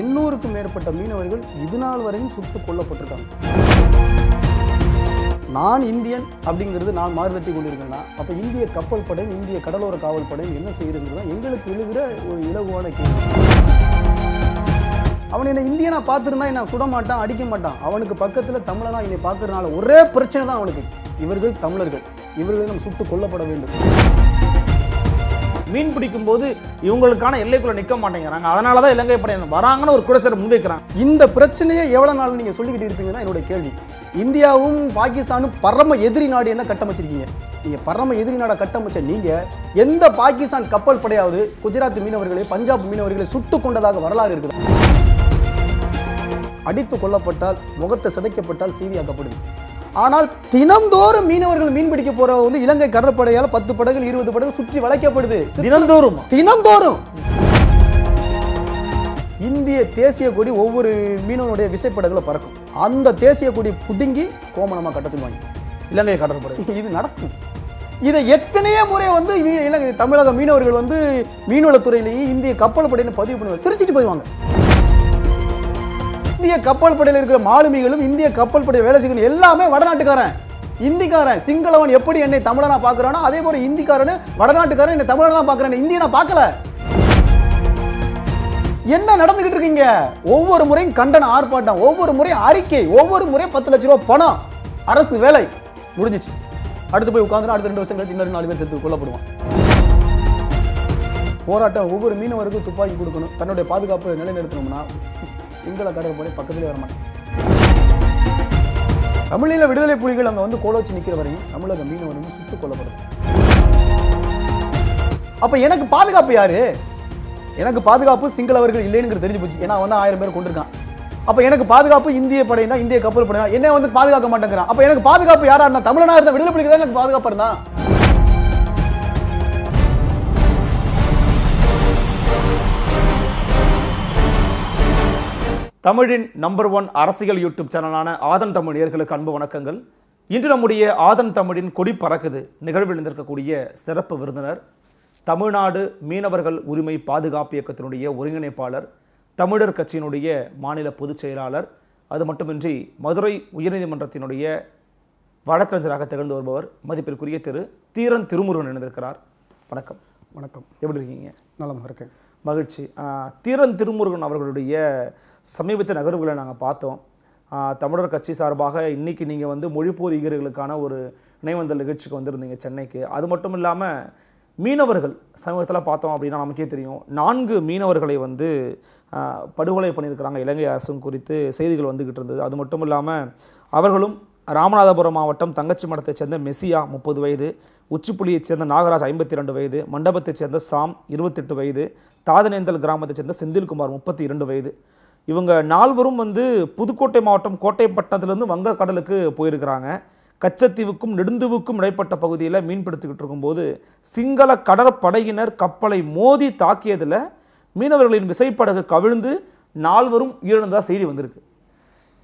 எண்ணூறுக்கும் மேற்பட்ட மீனவர்கள் இது நாள் வரையும் சுட்டு கொல்லப்பட்டிருக்காங்க நான் இந்தியன் அப்படிங்கிறது நான் மாறுதட்டி கொண்டிருக்கேன்னா அப்போ இந்திய கப்பல் படையும் இந்திய கடலோர காவல் படையும் என்ன செய்யுதுங்கிறது எங்களுக்கு எழுதுகிற ஒரு இலகுவான கேள்வி அவன் என்னை இந்தியனாக பார்த்துருந்தா என்னை சுட மாட்டான் அடிக்க மாட்டான் அவனுக்கு பக்கத்தில் தமிழனா என்னை பார்க்கறதுனால ஒரே பிரச்சனை தான் அவனுக்கு இவர்கள் தமிழர்கள் இவர்கள் நம்ம சுட்டு கொல்லப்பட வேண்டும் மீன் பிடிக்கும் போது இவங்களுக்கான எல்லைக்குள்ள நிற்க மாட்டேங்கிறாங்க அதனால தான் இலங்கை படை வராங்கன்னு ஒரு குறைச்சலை முன்வைக்கிறாங்க இந்த பிரச்சனையை எவ்வளோ நாள் நீங்கள் சொல்லிக்கிட்டு இருப்பீங்கன்னா என்னோட கேள்வி இந்தியாவும் பாகிஸ்தானும் பரம எதிரி நாடு என்ன கட்டமைச்சிருக்கீங்க நீங்கள் பரம எதிரி நாடை கட்டமைச்ச நீங்கள் எந்த பாகிஸ்தான் கப்பல் படையாவது குஜராத் மீனவர்களை பஞ்சாப் மீனவர்களை சுட்டுக் கொண்டதாக வரலாறு இருக்குது அடித்து கொல்லப்பட்டால் முகத்தை சிதைக்கப்பட்டால் செய்தியாக்கப்படுது ஆனால் தினந்தோறும் மீனவர்கள் மீன் பிடிக்க போற வந்து இலங்கை கடற்படையால் பத்து படகுகள் இருபது படகுகள் சுற்றி வளைக்கப்படுது தினந்தோறும் தினந்தோறும் இந்திய தேசிய கொடி ஒவ்வொரு மீனவனுடைய விசைப்படகுல பறக்கும் அந்த தேசிய கொடி புடுங்கி கோமணமாக கட்டத்துவாங்க இலங்கை கடற்படை இது நடக்கும் இதை எத்தனையோ முறை வந்து இலங்கை தமிழக மீனவர்கள் வந்து மீனவளத்துறையிலேயே இந்திய கப்பல் படையினு பதிவு பண்ணுவாங்க சிரிச்சிட்டு போயிடுவாங்க இந்திய கப்பல் படையில் இருக்கிற மாலுமிகளும் இந்திய கப்பல் படையில் வேலை செய்யணும் எல்லாமே வடநாட்டுக்காரன் இந்திக்காரன் சிங்களவன் எப்படி என்னை தமிழனா பாக்குறானோ அதே போல இந்திக்காரனு வடநாட்டுக்காரன் என்னை தமிழனா பார்க்குறான் இந்திய நான் பார்க்கல என்ன நடந்துகிட்டு இருக்கீங்க ஒவ்வொரு முறையும் கண்டன ஆர்ப்பாட்டம் ஒவ்வொரு முறையும் அறிக்கை ஒவ்வொரு முறையும் பத்து லட்ச ரூபா பணம் அரசு வேலை முடிஞ்சிச்சு அடுத்து போய் உட்காந்து அடுத்த ரெண்டு வருஷம் கழிச்சு இன்னொரு நாலு பேர் சேர்த்து கொல்லப்படுவான் போராட்டம் ஒவ்வொரு மீனவருக்கும் துப்பாக்கி கொடுக்கணும் தன்னுடைய பாதுகாப்பு நிலைநிறுத்தணும்னா சிங்கள கடற்படை வர மாட்டாங்க தமிழீழ விடுதலை புலிகள் அங்க வந்து கோல வச்சு நிற்கிற வரையும் தமிழக மீனவர் வந்து சுட்டுக் கொல்லப்படுது அப்ப எனக்கு பாதுகாப்பு யாரு எனக்கு பாதுகாப்பு சிங்களவர்கள் இல்லைங்கிறது தெரிஞ்சு போச்சு ஏன்னா வந்து ஆயிரம் பேர் கொண்டிருக்கான் அப்போ எனக்கு பாதுகாப்பு இந்திய படை தான் இந்திய கப்பல் படை தான் என்ன வந்து பாதுகாக்க மாட்டேங்கிறான் அப்ப எனக்கு பாதுகாப்பு யாரா இருந்தா தமிழனா இருந்தா விடுதலை பிடிக்கிறதா எனக்கு பாதுகாப்பு இருந்தான் தமிழின் நம்பர் ஒன் அரசியல் யூடியூப் சேனலான ஆதன் தமிழ் நேர்களுக்கு அன்பு வணக்கங்கள் இன்று நம்முடைய ஆதன் தமிழின் கொடி பறக்குது நிகழ்வில் இருந்திருக்கக்கூடிய சிறப்பு விருந்தினர் தமிழ்நாடு மீனவர்கள் உரிமை பாதுகாப்பு இயக்கத்தினுடைய ஒருங்கிணைப்பாளர் தமிழர் கட்சியினுடைய மாநில பொதுச் செயலாளர் அது மட்டுமின்றி மதுரை உயர்நீதிமன்றத்தினுடைய வழக்கறிஞராக திகழ்ந்து வருபவர் மதிப்பிற்குரிய திரு தீரன் திருமுருகன் இணைந்திருக்கிறார் வணக்கம் வணக்கம் எப்படி இருக்கீங்க நலம் இருக்கேன் மகிழ்ச்சி தீரன் திருமுருகன் அவர்களுடைய சமீபத்திய நகர்வுகளை நாங்கள் பார்த்தோம் தமிழர் கட்சி சார்பாக இன்றைக்கி நீங்கள் வந்து மொழிப்போரிகர்களுக்கான ஒரு இணைவந்தல் நிகழ்ச்சிக்கு வந்திருந்தீங்க சென்னைக்கு அது மட்டும் இல்லாமல் மீனவர்கள் சமீபத்தில் பார்த்தோம் அப்படின்னா நமக்கே தெரியும் நான்கு மீனவர்களை வந்து படுகொலை பண்ணியிருக்கிறாங்க இலங்கை அரசும் குறித்து செய்திகள் வந்துக்கிட்டு இருந்தது அது மட்டும் இல்லாமல் அவர்களும் ராமநாதபுரம் மாவட்டம் தங்கச்சி மடத்தைச் சேர்ந்த மெசியா முப்பது வயது உச்சிப்புலியைச் சேர்ந்த நாகராஜ் ஐம்பத்தி ரெண்டு வயது மண்டபத்தைச் சேர்ந்த சாம் இருபத்தெட்டு வயது தாதனேந்தல் கிராமத்தைச் சேர்ந்த செந்தில்குமார் முப்பத்தி இரண்டு வயது இவங்க நால்வரும் வந்து புதுக்கோட்டை மாவட்டம் வங்க கடலுக்கு போயிருக்கிறாங்க கச்சத்தீவுக்கும் நெடுந்துவுக்கும் இடைப்பட்ட பகுதியில் மீன்பிடித்துக்கிட்டு இருக்கும்போது சிங்கள கடற்படையினர் கப்பலை மோதி தாக்கியதில் மீனவர்களின் விசைப்படகு கவிழ்ந்து நால்வரும் உயிரிழந்ததாக செய்தி வந்திருக்கு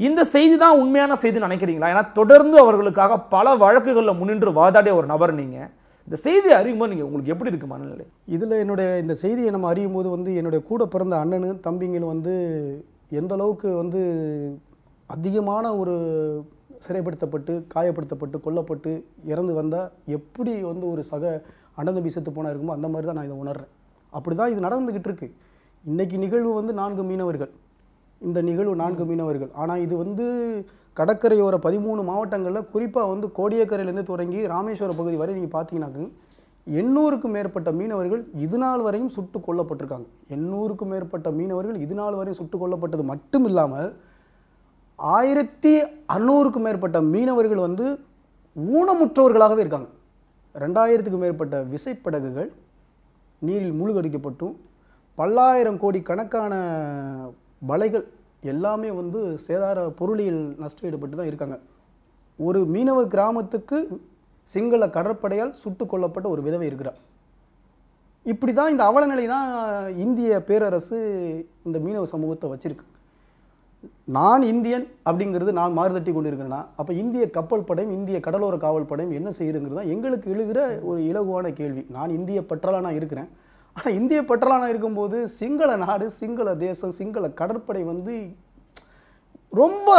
இந்த செய்தி தான் உண்மையான செய்தி நினைக்கிறீங்களா ஏன்னா தொடர்ந்து அவர்களுக்காக பல வழக்குகளில் முன்னின்று வாதாடிய ஒரு நபர் நீங்கள் இந்த செய்தியை அறியும் போது நீங்கள் உங்களுக்கு எப்படி இருக்குது மனநிலை இதில் என்னுடைய இந்த செய்தியை நம்ம அறியும் போது வந்து என்னுடைய கூட பிறந்த அண்ணனு தம்பிங்களும் வந்து எந்த அளவுக்கு வந்து அதிகமான ஒரு சிறைப்படுத்தப்பட்டு காயப்படுத்தப்பட்டு கொல்லப்பட்டு இறந்து வந்தால் எப்படி வந்து ஒரு சக அண்ணன் செத்து போனால் இருக்குமோ அந்த மாதிரி தான் நான் இதை உணர்றேன் அப்படி தான் இது நடந்துக்கிட்டு இருக்குது இன்றைக்கி நிகழ்வு வந்து நான்கு மீனவர்கள் இந்த நிகழ்வு நான்கு மீனவர்கள் ஆனால் இது வந்து கடற்கரையோர பதிமூணு மாவட்டங்களில் குறிப்பாக வந்து கோடியக்கரையிலேருந்து தொடங்கி ராமேஸ்வரம் பகுதி வரை நீங்கள் பார்த்தீங்கன்னாக்கு எண்ணூறுக்கும் மேற்பட்ட மீனவர்கள் இது நாள் வரையும் சுட்டு கொல்லப்பட்டிருக்காங்க எண்ணூறுக்கும் மேற்பட்ட மீனவர்கள் இது நாள் வரையும் சுட்டு கொல்லப்பட்டது மட்டும் இல்லாமல் ஆயிரத்தி அறுநூறுக்கும் மேற்பட்ட மீனவர்கள் வந்து ஊனமுற்றவர்களாகவே இருக்காங்க ரெண்டாயிரத்துக்கும் மேற்பட்ட விசைப்படகுகள் நீரில் மூழ்கடிக்கப்பட்டும் பல்லாயிரம் கோடி கணக்கான வலைகள் எல்லாமே வந்து சேதார பொருளியல் நஷ்டம் ஈடுபட்டு தான் இருக்காங்க ஒரு மீனவர் கிராமத்துக்கு சிங்கள கடற்படையால் சுட்டு கொல்லப்பட்ட ஒரு விதவை இருக்கிறார் இப்படி தான் இந்த அவலநிலை தான் இந்திய பேரரசு இந்த மீனவ சமூகத்தை வச்சிருக்கு நான் இந்தியன் அப்படிங்கிறது நான் மாறுதட்டி கொண்டிருக்கிறேன்னா அப்போ இந்திய கப்பல் படையும் இந்திய கடலோர காவல் படையும் என்ன செய்யுதுங்கிறது தான் எங்களுக்கு எழுகிற ஒரு இலகுவான கேள்வி நான் இந்திய பற்றாலாக நான் இருக்கிறேன் ஆனால் இந்திய பெட்ரோலானம் இருக்கும்போது சிங்கள நாடு சிங்கள தேசம் சிங்கள கடற்படை வந்து ரொம்ப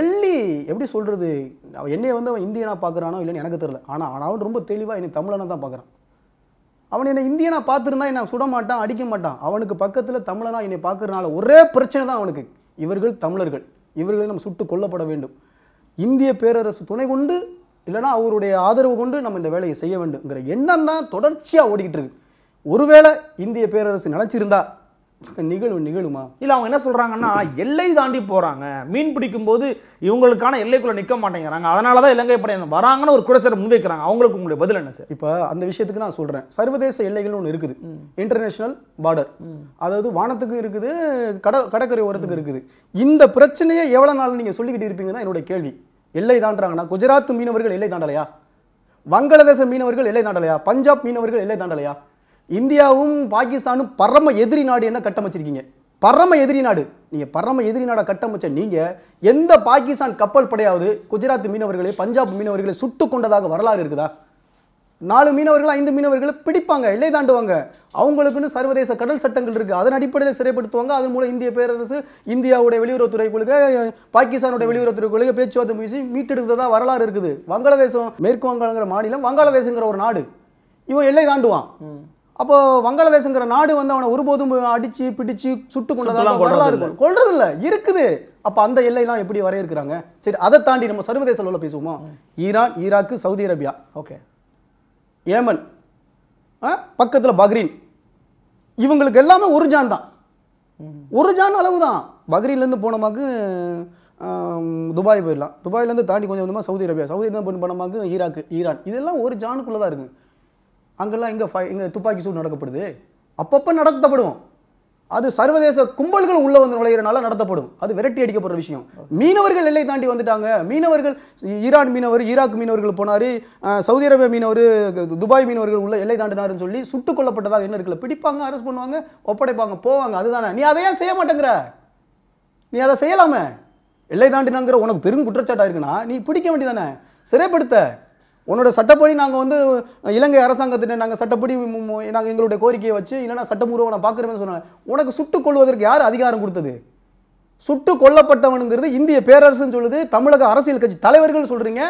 எள்ளி எப்படி சொல்கிறது அவன் வந்து அவன் இந்தியனாக பார்க்குறானோ இல்லைன்னு எனக்கு தெரில ஆனால் ஆனால் அவன் ரொம்ப தெளிவாக என்னை தமிழனை தான் பார்க்குறான் அவன் என்னை இந்தியனாக பார்த்துருந்தா என்னை சுட மாட்டான் அடிக்க மாட்டான் அவனுக்கு பக்கத்தில் தமிழனாக என்னை பார்க்குறனால ஒரே பிரச்சனை தான் அவனுக்கு இவர்கள் தமிழர்கள் இவர்களை நம்ம சுட்டு கொல்லப்பட வேண்டும் இந்திய பேரரசு துணை கொண்டு இல்லைனா அவருடைய ஆதரவு கொண்டு நம்ம இந்த வேலையை செய்ய வேண்டும்ங்கிற எண்ணம் தான் தொடர்ச்சியாக ஓடிக்கிட்டு இருக்கு ஒருவேளை இந்திய பேரரசு நினச்சிருந்தா நிகழும் நிகழுமா இல்லை அவங்க என்ன சொல்கிறாங்கன்னா எல்லை தாண்டி போகிறாங்க மீன் பிடிக்கும் போது இவங்களுக்கான எல்லைக்குள்ளே நிற்க மாட்டேங்கிறாங்க அதனால தான் இலங்கை படை வராங்கன்னு ஒரு குறைச்சலை முன்வைக்கிறாங்க அவங்களுக்கு உங்களுடைய பதில் என்ன சார் இப்போ அந்த விஷயத்துக்கு நான் சொல்கிறேன் சர்வதேச எல்லைகள் ஒன்று இருக்குது இன்டர்நேஷனல் பார்டர் அதாவது வானத்துக்கு இருக்குது கட கடற்கரை ஓரத்துக்கு இருக்குது இந்த பிரச்சனையை எவ்வளோ நாள் நீங்கள் சொல்லிக்கிட்டு இருப்பீங்கன்னா என்னுடைய என்னோட கேள்வி எல்லை தாண்டுறாங்கன்னா குஜராத் மீனவர்கள் எல்லை தாண்டலையா வங்களதேச மீனவர்கள் எல்லை தாண்டலையா பஞ்சாப் மீனவர்கள் எல்லை தாண்டலையா இந்தியாவும் பாகிஸ்தானும் பரம எதிரி நாடு என்ன கட்டமைச்சிருக்கீங்க பரம எதிரி நாடு நீங்கள் பரம எதிரி நாடை கட்டமைச்ச நீங்கள் எந்த பாகிஸ்தான் கப்பல் படையாவது குஜராத் மீனவர்களை பஞ்சாப் மீனவர்களை சுட்டு கொண்டதாக வரலாறு இருக்குதா நாலு மீனவர்கள் ஐந்து மீனவர்களை பிடிப்பாங்க எல்லை தாண்டுவாங்க அவங்களுக்குன்னு சர்வதேச கடல் சட்டங்கள் இருக்குது அதன் அடிப்படையில் சிறைப்படுத்துவாங்க அதன் மூலம் இந்திய பேரரசு இந்தியாவுடைய வெளியுறவுத்துறை கொள்கை பாகிஸ்தானுடைய வெளியுறவுத்துறை கொள்கை பேச்சுவார்த்தை முயற்சி மீட்டெடுத்ததாக வரலாறு இருக்குது வங்காளதேசம் மேற்கு வங்காளங்கிற மாநிலம் வங்காளதேசங்கிற ஒரு நாடு இவன் எல்லை தாண்டுவான் அப்போ வங்காளதேசங்கிற நாடு வந்து அவனை ஒருபோதும் அடிச்சு பிடிச்சு சுட்டு கொண்டதெல்லாம் வரலாறு இருக்கும் கொள்றது இல்லை இருக்குது அப்போ அந்த எல்லையெல்லாம் எப்படி வரையறுக்கிறாங்க சரி அதை தாண்டி நம்ம சர்வதேச அளவில் பேசுவோமா Iran Iraq Saudi Arabia okay Yemen பக்கத்தில் பக்ரீன் இவங்களுக்கு எல்லாமே ஒரு ஜான் தான் ஒரு ஜான் அளவு தான் பக்ரீன்லேருந்து போனமாக்கு துபாய் போயிடலாம் துபாயிலேருந்து தாண்டி கொஞ்சம் கொஞ்சமாக சவுதி அரேபியா சவுதி என்ன பண்ண போனமாக்கு ஈராக்கு ஈரான் இதெல்லாம் ஒரு ஜானுக்குள்ளே தான் இருக்குது அங்கெல்லாம் இங்கே ஃபை இங்கே துப்பாக்கி சூடு நடக்கப்படுது அப்பப்போ நடத்தப்படும் அது சர்வதேச கும்பல்கள் உள்ள வந்து நுழையிறனால நடத்தப்படும் அது விரட்டி அடிக்கப்படுற விஷயம் மீனவர்கள் எல்லை தாண்டி வந்துட்டாங்க மீனவர்கள் ஈரான் மீனவர் ஈராக் மீனவர்கள் போனார் சவுதி அரேபியா மீனவர் துபாய் மீனவர்கள் உள்ள எல்லை தாண்டினாருன்னு சொல்லி சுட்டுக் கொல்லப்பட்டதாக என்ன இருக்குல்ல பிடிப்பாங்க அரெஸ்ட் பண்ணுவாங்க ஒப்படைப்பாங்க போவாங்க அதுதானே நீ அதை ஏன் செய்ய மாட்டேங்கிற நீ அதை செய்யலாமே எல்லை தாண்டினாங்கிற உனக்கு பெரும் குற்றச்சாட்டாக இருக்குன்னா நீ பிடிக்க வேண்டியதானே சிறைப்படுத்த உன்னோட சட்டப்படி நாங்கள் வந்து இலங்கை அரசாங்கத்திட்ட நாங்கள் சட்டப்படி நாங்கள் எங்களுடைய கோரிக்கையை வச்சு இல்லைனா சட்டப்பூர்வம் நான் பார்க்குறேன்னு சொன்னாங்க உனக்கு சுட்டுக் கொள்வதற்கு யார் அதிகாரம் கொடுத்தது சுட்டு கொல்லப்பட்டவனுங்கிறது இந்திய பேரரசுன்னு சொல்லுது தமிழக அரசியல் கட்சி தலைவர்கள் சொல்கிறீங்க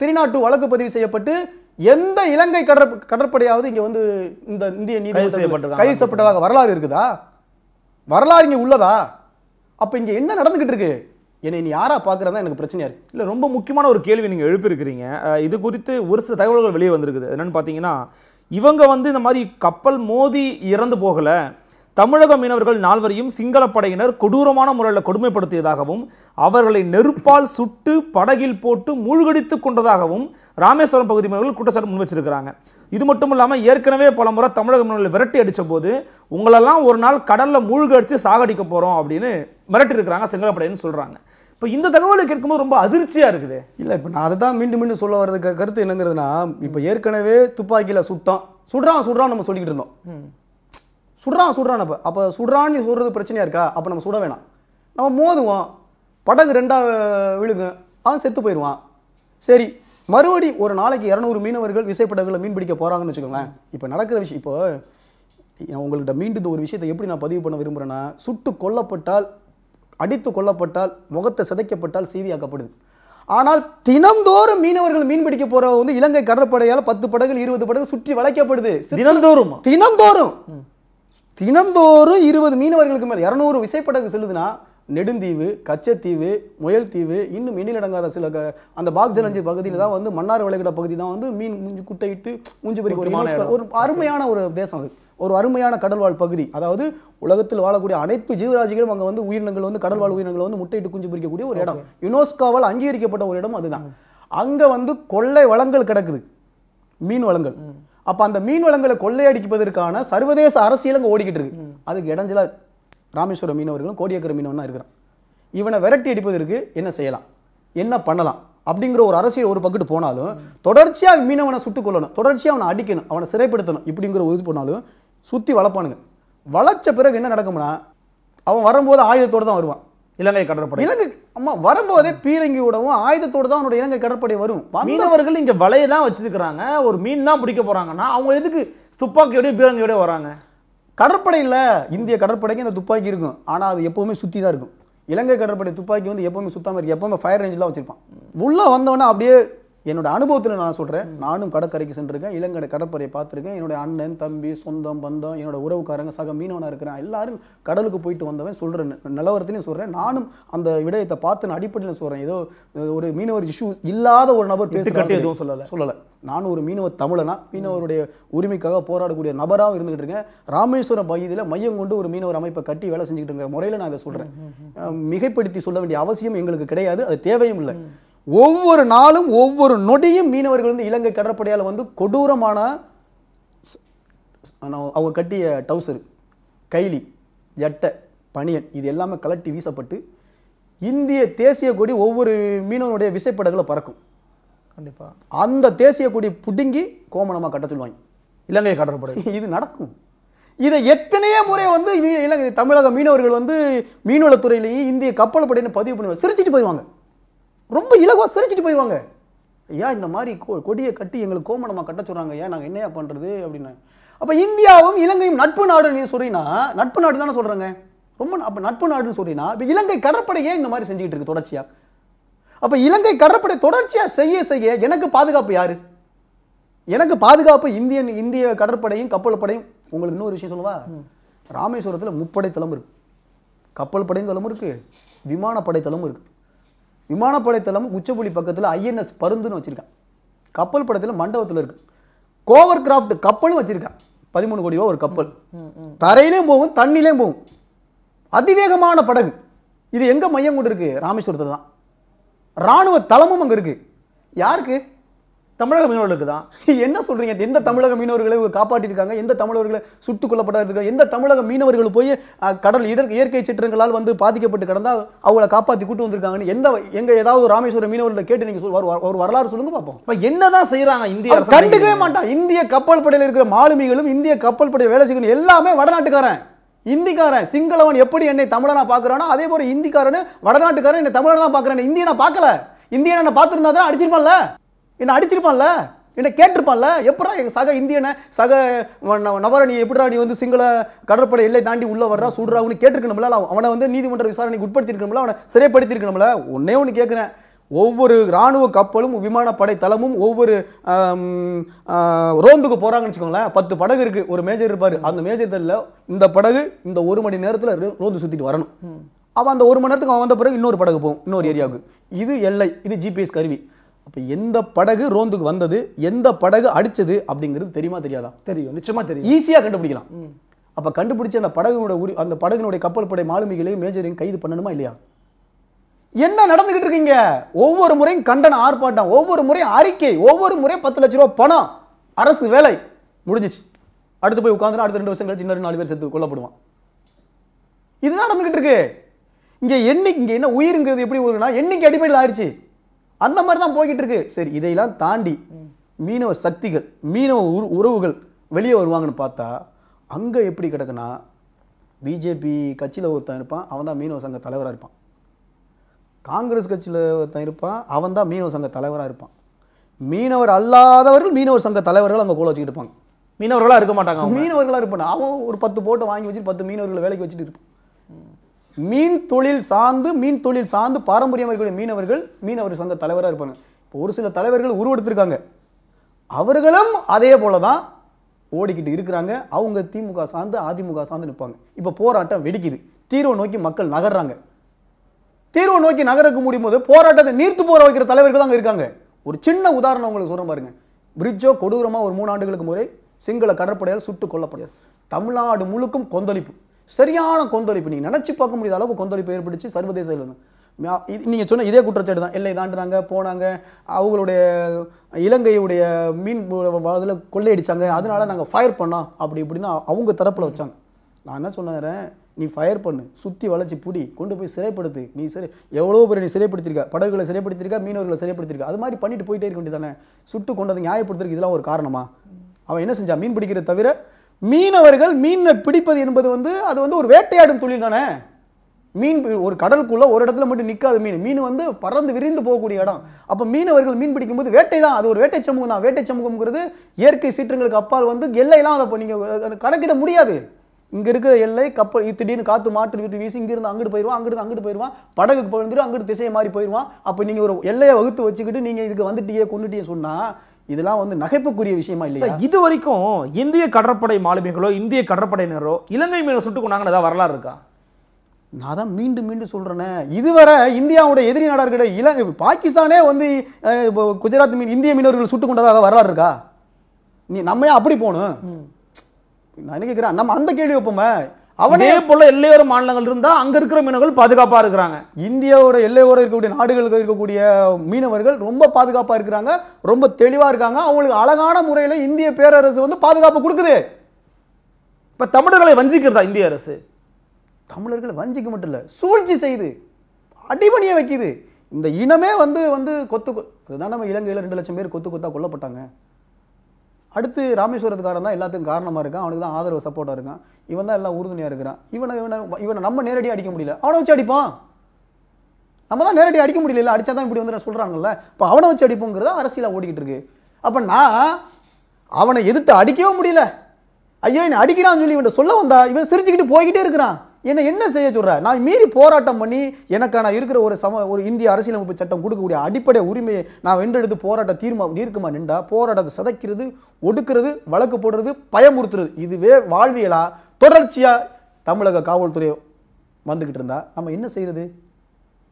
திருநாட்டு வழக்கு பதிவு செய்யப்பட்டு எந்த இலங்கை கடற் கடற்படையாவது இங்கே வந்து இந்த இந்திய நீதி கைது செய்யப்பட்டதாக வரலாறு இருக்குதா வரலாறு இங்கே உள்ளதா அப்போ இங்கே என்ன நடந்துக்கிட்டு இருக்கு என்னை நீ யாராக பார்க்குறதா எனக்கு பிரச்சனையாக இருக்குது இல்லை ரொம்ப முக்கியமான ஒரு கேள்வி நீங்கள் எழுப்பியிருக்கிறீங்க இது குறித்து ஒரு சில தகவல்கள் வெளியே வந்திருக்குது என்னென்னு பார்த்தீங்கன்னா இவங்க வந்து இந்த மாதிரி கப்பல் மோதி இறந்து போகலை தமிழக மீனவர்கள் நால்வரையும் சிங்கள படையினர் கொடூரமான முறையில் கொடுமைப்படுத்தியதாகவும் அவர்களை நெருப்பால் சுட்டு படகில் போட்டு மூழ்கடித்து கொண்டதாகவும் ராமேஸ்வரம் பகுதி மீனவர்கள் குற்றச்சாட்டு முன் வச்சிருக்கிறாங்க இது மட்டும் இல்லாமல் ஏற்கனவே பல முறை தமிழக மீனவர்கள் விரட்டி அடித்த போது உங்களெல்லாம் ஒரு நாள் கடலில் மூழ்கடித்து சாகடிக்க போகிறோம் அப்படின்னு மிரட்டிருக்கிறாங்க சிங்கள படையின்னு சொல்கிறாங்க இப்போ இந்த தகவலை கேட்கும்போது ரொம்ப அதிர்ச்சியாக இருக்குது இல்லை இப்போ நான் அதை தான் மீண்டும் மீண்டும் சொல்ல வர்றது கருத்து என்னங்கிறதுனா இப்போ ஏற்கனவே துப்பாக்கியில் சுட்டான் சுடுறான் சுடுறான் நம்ம சொல்லிக்கிட்டு இருந்தோம் சுடுறான் சுடுறான் அப்போ அப்போ சுடுறான்னு சொல்கிறது பிரச்சனையாக இருக்கா அப்போ நம்ம சுட வேணாம் நம்ம மோதுவோம் படகு ரெண்டாக விழுங்க அவன் செத்து போயிடுவான் சரி மறுபடி ஒரு நாளைக்கு இரநூறு மீனவர்கள் விசைப்படகுல மீன் பிடிக்க போகிறாங்கன்னு வச்சுக்கோங்களேன் இப்போ நடக்கிற விஷயம் இப்போ உங்கள்கிட்ட மீண்டும் ஒரு விஷயத்தை எப்படி நான் பதிவு பண்ண விரும்புகிறேன்னா சுட்டு கொல்லப்பட்டால் அடித்து கொல்லப்பட்டால் முகத்தை சிதைக்கப்பட்டால் செய்தியாக்கப்படுது ஆனால் தினந்தோறும் மீனவர்கள் மீன் பிடிக்க வந்து இலங்கை கடற்படையால் பத்து படகுகள் இருபது படகுகள் சுற்றி வளைக்கப்படுது தினந்தோறும் தினந்தோறும் தினந்தோறும் இருபது மீனவர்களுக்கு மேல் இரநூறு விசைப்படகு செல்லுதுன்னா நெடுந்தீவு கச்சத்தீவு முயல் தீவு இன்னும் எண்ணிலடங்காத சில அந்த பாக்ஜலஞ்சி பகுதியில் தான் வந்து மன்னார் விளைகிட பகுதி தான் வந்து மீன் குட்டையிட்டு மூஞ்சி பெரிய ஒரு அருமையான ஒரு தேசம் அது ஒரு அருமையான கடல்வாழ் பகுதி அதாவது உலகத்தில் வாழக்கூடிய அனைத்து ஜீவராஜிகளும் அங்கே வந்து உயிரினங்கள் வந்து கடல்வாழ் உயிரினங்கள் வந்து முட்டையிட்டு குஞ்சு பிரிக்கக்கூடிய ஒரு இடம் யுனோஸ்காவால் அங்கீகரிக்கப்பட்ட ஒரு இடம் அதுதான் அங்கே வந்து கொள்ளை வளங்கள் கிடக்குது மீன் வளங்கள் அப்போ அந்த மீன் வளங்களை கொள்ளையடிப்பதற்கான சர்வதேச அரசியல் அங்கே ஓடிக்கிட்டு இருக்கு அதுக்கு இடைஞ்சலா ராமேஸ்வரம் மீனவர்களும் கோடியக்கரை மீனவனா இருக்கிறான் இவனை விரட்டி அடிப்பதற்கு என்ன செய்யலாம் என்ன பண்ணலாம் அப்படிங்கிற ஒரு அரசியல் ஒரு பக்கத்து போனாலும் தொடர்ச்சியாக மீனவனை சுட்டுக் கொள்ளணும் தொடர்ச்சியாக அவனை அடிக்கணும் அவனை சிறைப்படுத்தணும் இப்படிங்கிற ஒரு உறுதி போனாலும் சுற்றி வளர்ப்பானுங்க வளர்ச்ச பிறகு என்ன நடக்கும்னா அவன் வரும்போது ஆயுதத்தோடு தான் வருவான் இலங்கை கடற்படை இலங்கை அம்மா வரும்போதே பீரங்கியோடவும் ஆயுதத்தோடு தான் அவனுடைய இலங்கை கடற்படை வரும் மீனவர்கள் இங்கே வலையை தான் வச்சிருக்கிறாங்க ஒரு மீன் தான் பிடிக்க போகிறாங்கன்னா அவங்க எதுக்கு துப்பாக்கியோடய பீரங்கியோடய வராங்க கடற்படையில் இந்திய கடற்படைக்கு இந்த துப்பாக்கி இருக்கும் ஆனால் அது எப்போவுமே சுற்றி தான் இருக்கும் இலங்கை கடற்படை துப்பாக்கி வந்து எப்போவுமே சுத்தமாக இருக்குது எப்போவுமே ஃபயர் ரேஞ்சில் வச்சுருப்பான் உள்ளே வந்தவொடனே அப்படியே என்னோட அனுபவத்தில் நான் சொல்கிறேன் நானும் கடற்கரைக்கு சென்றிருக்கேன் இலங்கை கடற்கரையை பார்த்துருக்கேன் என்னுடைய அண்ணன் தம்பி சொந்தம் பந்தம் என்னோட உறவுக்காரங்க சக மீனவனாக இருக்கிறேன் எல்லாரும் கடலுக்கு போயிட்டு வந்தவன் சொல்கிறேன் நிலவரத்துலையும் சொல்கிறேன் நானும் அந்த விடயத்தை பார்த்து நான் அடிப்படையில் சொல்கிறேன் ஏதோ ஒரு மீனவர் இஷ்யூ இல்லாத ஒரு நபர் பேசுகிறது எதுவும் சொல்லலை சொல்லலை நானும் ஒரு மீனவர் தமிழனா மீனவருடைய உரிமைக்காக போராடக்கூடிய நபராக இருந்துகிட்டு இருக்கேன் ராமேஸ்வரம் பகுதியில் மையம் கொண்டு ஒரு மீனவர் அமைப்பை கட்டி வேலை செஞ்சுக்கிட்டு இருக்கிற முறையில் நான் இதை சொல்கிறேன் மிகைப்படுத்தி சொல்ல வேண்டிய அவசியம் எங்களுக்கு கிடையாது அது தேவையும் இல்லை ஒவ்வொரு நாளும் ஒவ்வொரு நொடியும் மீனவர்கள் வந்து இலங்கை கடற்படையால் வந்து கொடூரமான அவங்க கட்டிய டவுசர் கைலி எட்டை பனியன் இது எல்லாமே கலட்டி வீசப்பட்டு இந்திய தேசிய கொடி ஒவ்வொரு மீனவனுடைய விசைப்படகுல பறக்கும் கண்டிப்பாக அந்த தேசிய கொடி பிடுங்கி கோமணமாக கட்ட சொல்லுவாங்க இலங்கை கடற்படை இது நடக்கும் இதை எத்தனையோ முறை வந்து இலங்கை தமிழக மீனவர்கள் வந்து மீன்வளத்துறையிலேயும் இந்திய கப்பல் படையினு பதிவு பண்ணுவாங்க சிரிச்சிட்டு போயிடுவாங்க ரொம்ப இலகுவாக சிரிச்சிட்டு போயிடுவாங்க ஐயா இந்த மாதிரி கொ கொடியை கட்டி எங்களுக்கு கோமணமாக கட்ட சொல்கிறாங்க ஐயா நாங்கள் என்னையா பண்ணுறது அப்படின்னு அப்போ இந்தியாவும் இலங்கையும் நட்பு நாடுன்னு சொல்கிறீங்கன்னா நட்பு நாடு தானே சொல்கிறாங்க ரொம்ப அப்போ நட்பு நாடுன்னு சொல்கிறீங்கன்னா இப்போ இலங்கை கடற்படையே இந்த மாதிரி செஞ்சுக்கிட்டு இருக்கு தொடர்ச்சியாக அப்போ இலங்கை கடற்படை தொடர்ச்சியாக செய்ய செய்ய எனக்கு பாதுகாப்பு யார் எனக்கு பாதுகாப்பு இந்தியன் இந்திய கடற்படையும் கப்பல் படையும் உங்களுக்கு இன்னொரு விஷயம் சொல்லவா ராமேஸ்வரத்தில் முப்படை தலைமுறை இருக்குது கப்பல் படையும் தளம் இருக்குது விமானப்படை தளம் இருக்குது விமானப்படை தளம் உச்சபுலி பக்கத்தில் ஐஎன்எஸ் பருந்துன்னு வச்சுருக்கேன் கப்பல் படத்தில் மண்டபத்தில் இருக்குது கோவர் கிராஃப்ட் கப்பலும் வச்சுருக்கேன் பதிமூணு கோடி ரூபா ஒரு கப்பல் தரையிலையும் போகும் தண்ணிலையும் போகும் அதிவேகமான படகு இது எங்கே மையம் கொண்டு இருக்குது ராமேஸ்வரத்தில் தான் இராணுவ தளமும் அங்கே இருக்குது யாருக்கு தமிழக மீனவர்களுக்கு தான் என்ன சொல்கிறீங்க எந்த தமிழக மீனவர்களை காப்பாற்றிருக்காங்க எந்த தமிழர்களை சுட்டுக் கொல்லப்பட்டார்கள் எந்த தமிழக மீனவர்கள் போய் கடல் இடர் இயற்கை சீற்றங்களால் வந்து பாதிக்கப்பட்டு கிடந்தால் அவங்கள காப்பாற்றி கூட்டு வந்திருக்காங்கன்னு எந்த எங்கள் ஏதாவது ராமேஸ்வரம் மீனவர்களை கேட்டு நீங்கள் ஒரு வரலாறு சொல்லுங்க பார்ப்போம் என்னதான் செய்யறாங்க செய்கிறாங்க இந்திய கண்டுக்கவே மாட்டான் இந்திய கப்பல் படையில் இருக்கிற மாலுமிகளும் இந்திய கப்பல் படை வேலை செய்யணும் எல்லாமே வடநாட்டுக்காரன் இந்திக்காரன் சிங்களவன் எப்படி என்னை தமிழனா பாக்குறானோ அதே போல் இந்திக்காரனு வடநாட்டுக்காரன் என்னை தமிழனா பார்க்குறான் இந்தியனை பார்க்கல என்ன பார்த்துருந்தா தான் அடிச்சிருப்பான்ல என்னை அடிச்சிருப்பான்ல என்னை கேட்டிருப்பான்ல எப்படா எங்கள் சக இந்தியனை சக நபரை நீ எப்படா நீ வந்து சிங்கள கடற்படை எல்லை தாண்டி உள்ளே வர்றா சுடுறான்னு கேட்டிருக்கணும்ல அவனை வந்து நீதிமன்ற விசாரணைக்கு உட்படுத்திருக்கணும்ல அவனை சிறைப்படுத்திருக்கணும்ல ஒன்னே ஒன்று கேட்குறேன் ஒவ்வொரு இராணுவ கப்பலும் விமானப்படை தளமும் ஒவ்வொரு ரோந்துக்கு போகிறாங்கன்னு வச்சுக்கோங்களேன் பத்து படகு இருக்குது ஒரு மேஜர் இருப்பார் அந்த மேஜர் தலில் இந்த படகு இந்த ஒரு மணி நேரத்தில் ரோந்து சுற்றிட்டு வரணும் அவன் அந்த ஒரு மணி நேரத்துக்கு அவன் வந்த பிறகு இன்னொரு படகு போகும் இன்னொரு ஏரியாவுக்கு இது எல்லை இது ஜிபிஎஸ் கருவி அப்போ எந்த படகு ரோந்துக்கு வந்தது எந்த படகு அடித்தது அப்படிங்கிறது தெரியுமா தெரியாதா தெரியும் நிச்சயமாக தெரியும் ஈஸியாக கண்டுபிடிக்கலாம் அப்போ கண்டுபிடிச்ச அந்த படகுனோட உரி அந்த படகுனுடைய கப்பல் படை மாலுமிகளையும் மேஜரையும் கைது பண்ணணுமா இல்லையா என்ன நடந்துகிட்டு இருக்கீங்க ஒவ்வொரு முறையும் கண்டன ஆர்ப்பாட்டம் ஒவ்வொரு முறையும் அறிக்கை ஒவ்வொரு முறையும் பத்து லட்ச ரூபா பணம் அரசு வேலை முடிஞ்சிச்சு அடுத்து போய் உட்காந்து அடுத்த ரெண்டு வருஷம் கழிச்சு இன்னொரு நாலு பேர் செத்து கொல்லப்படுவான் இதுதான் நடந்துகிட்டு இருக்கு இங்கே என்னைக்கு இங்கே என்ன உயிருங்கிறது எப்படி ஒருனா என்னைக்கு அடிப்படையில் ஆயிடுச்சு அந்த மாதிரி தான் போய்கிட்டு இருக்கு சரி இதையெல்லாம் தாண்டி மீனவ சக்திகள் மீனவ உறவுகள் வெளியே வருவாங்கன்னு பார்த்தா அங்கே எப்படி கிடக்குன்னா பிஜேபி கட்சியில் ஒருத்தன் இருப்பான் அவன் தான் மீனவ சங்க தலைவராக இருப்பான் காங்கிரஸ் கட்சியில் ஒருத்தன் இருப்பான் அவன் தான் மீனவ சங்க தலைவராக இருப்பான் மீனவர் அல்லாதவர்கள் மீனவர் சங்க தலைவர்கள் அங்கே கூட வச்சுக்கிட்டு இருப்பாங்க மீனவர்களாக இருக்க மாட்டாங்க மீனவர்களாக இருப்பான் அவன் ஒரு பத்து போட்டு வாங்கி வச்சுட்டு பத்து மீனவர்களை வேலைக்கு வச்சுட்டு இருப்பான் மீன் தொழில் சார்ந்து மீன் தொழில் சார்ந்து பாரம்பரியமாக இருக்கக்கூடிய மீனவர்கள் மீனவர் சங்க தலைவராக இருப்பாங்க இப்போ ஒரு சில தலைவர்கள் உருவெடுத்திருக்காங்க அவர்களும் அதே போல தான் ஓடிக்கிட்டு இருக்கிறாங்க அவங்க திமுக சார்ந்து அதிமுக சார்ந்து நிற்பாங்க இப்போ போராட்டம் வெடிக்குது தீர்வை நோக்கி மக்கள் நகர்றாங்க தீர்வை நோக்கி நகரக்கு முடியும் போது போராட்டத்தை நீர்த்து போற வைக்கிற தலைவர்கள் தான் இருக்காங்க ஒரு சின்ன உதாரணம் உங்களுக்கு சொல்கிறேன் பாருங்க பிரிட்ஜோ கொடூரமாக ஒரு மூணு ஆண்டுகளுக்கு முறை சிங்கள கடற்படையால் சுட்டு கொல்லப்படும் தமிழ்நாடு முழுக்கும் கொந்தளிப்பு சரியான கொந்தளிப்பு நீங்கள் நினச்சி பார்க்க முடியாத அளவுக்கு கொந்தளிப்பு ஏற்படுச்சு சர்வதேச இது நீங்கள் சொன்ன இதே குற்றச்சாட்டு தான் இல்லை தாண்டினாங்க போனாங்க அவங்களுடைய இலங்கையுடைய மீன் இதில் கொள்ளையடிச்சாங்க அதனால நாங்கள் ஃபயர் பண்ணோம் அப்படி இப்படின்னு அவங்க தரப்பில் வச்சாங்க நான் என்ன சொன்னேன் நீ ஃபயர் பண்ணு சுற்றி வளைச்சி பிடி கொண்டு போய் சிறைப்படுத்து நீ சரி எவ்வளோ பேர் நீ சிறைப்படுத்திருக்க படகுகளை சிறைப்படுத்திருக்க மீனவர்களை சிறைப்படுத்திருக்க அது மாதிரி பண்ணிட்டு போயிட்டே இருக்க வேண்டியதானே சுட்டு கொண்டது நியாயப்படுத்துறதுக்கு இதெல்லாம் ஒரு காரணமா அவன் என்ன செஞ்சான் மீன் பிடிக்கிறத தவிர மீனவர்கள் மீனை பிடிப்பது என்பது வந்து அது வந்து ஒரு வேட்டையாடும் தொழில் தானே மீன் ஒரு கடலுக்குள்ளே ஒரு இடத்துல மட்டும் நிற்காது மீன் மீன் வந்து பறந்து விரிந்து போகக்கூடிய இடம் அப்போ மீனவர்கள் மீன் பிடிக்கும்போது வேட்டை தான் அது ஒரு வேட்டை சமூகம் தான் வேட்டை சமூகம்ங்கிறது இயற்கை சீற்றங்களுக்கு அப்பால் வந்து எல்லையெல்லாம் அதை இப்போ நீங்கள் கணக்கிட முடியாது இங்கே இருக்கிற எல்லை கப்பல் திடீர்னு காற்று மாற்று விட்டு வீசி இங்கிருந்து அங்கிட்டு போயிடுவான் அங்கிருந்து அங்கிட்டு போயிடுவான் படகுக்கு போயிருந்துட்டு அங்கிட்டு திசையை மாறி போயிடுவான் அப்போ நீங்கள் ஒரு எல்லையை வகுத்து வச்சுக்கிட்டு நீங்கள் இதுக்கு வந்துட்டியே கொண்டுட்டியே சொன்னால் இதெல்லாம் வந்து நகைப்புக்குரிய விஷயமா இல்லையா இது வரைக்கும் இந்திய கடற்படை மாலுமிகளோ இந்திய கடற்படையினரோ இலங்கை மீனை சுட்டு கொண்டாங்கன்னு ஏதாவது வரலாறு இருக்கா நான் தான் மீண்டும் மீண்டும் சொல்கிறேனே இதுவரை இந்தியாவுடைய எதிரி நாடாக இருக்கிற இலங்கை பாகிஸ்தானே வந்து குஜராத் மீன் இந்திய மீனவர்கள் சுட்டு கொண்டதாக வரலாறு இருக்கா நீ நம்ம அப்படி போகணும் நான் என்ன கேட்குறேன் நம்ம அந்த கேள்வி வைப்போமே அவனே போல எல்லையோர மாநிலங்கள் இருந்தால் அங்கே இருக்கிற மீனவர்கள் பாதுகாப்பாக இருக்கிறாங்க இந்தியாவோட எல்லையோர இருக்கக்கூடிய நாடுகளுக்கு இருக்கக்கூடிய மீனவர்கள் ரொம்ப பாதுகாப்பாக இருக்கிறாங்க ரொம்ப தெளிவாக இருக்காங்க அவங்களுக்கு அழகான முறையில் இந்திய பேரரசு வந்து பாதுகாப்பு கொடுக்குது இப்போ தமிழர்களை வஞ்சிக்கிறதா இந்திய அரசு தமிழர்களை வஞ்சிக்க மட்டும் இல்லை சூழ்ச்சி செய்து அடிபணியை வைக்குது இந்த இனமே வந்து வந்து கொத்து அதுதான் நம்ம இலங்கையில் ரெண்டு லட்சம் பேர் கொத்து கொத்தா கொல்லப்பட்டாங்க அடுத்து ராமேஸ்வரத்துக்காரன் தான் எல்லாத்துக்கும் காரணமாக இருக்கான் அவனுக்கு தான் ஆதரவு சப்போர்ட்டாக இருக்கான் இவன் தான் எல்லாம் உறுதுணையாக இருக்கிறான் இவனை இவனை இவனை நம்ம நேரடியாக அடிக்க முடியல அவனை வச்சு அடிப்பான் நம்ம தான் நேரடியாக அடிக்க முடியல அடித்தா தான் இப்படி வந்து சொல்கிறாங்கல்ல இப்போ அவனை வச்சு அடிப்போங்கிறத அரசியலாக ஓடிக்கிட்டு இருக்கு அப்போ நான் அவனை எதிர்த்து அடிக்கவே முடியல ஐயோ என்னை அடிக்கிறான்னு சொல்லி இவன் சொல்ல வந்தா இவன் சிரிச்சுக்கிட்டு போய்கிட்டே இருக்கிறான் என்னை என்ன செய்ய சொல்கிற நான் மீறி போராட்டம் பண்ணி எனக்கான இருக்கிற ஒரு சம ஒரு இந்திய அரசியலமைப்பு சட்டம் கொடுக்கக்கூடிய அடிப்படை உரிமையை நான் வென்றெடுத்து போராட்ட தீர்மா நீர்க்குமா நின்றா போராட்டத்தை சதைக்கிறது ஒடுக்கிறது வழக்கு போடுறது பயமுறுத்துறது இதுவே வாழ்வியலாக தொடர்ச்சியாக தமிழக காவல்துறை வந்துக்கிட்டு இருந்தால் நம்ம என்ன செய்கிறது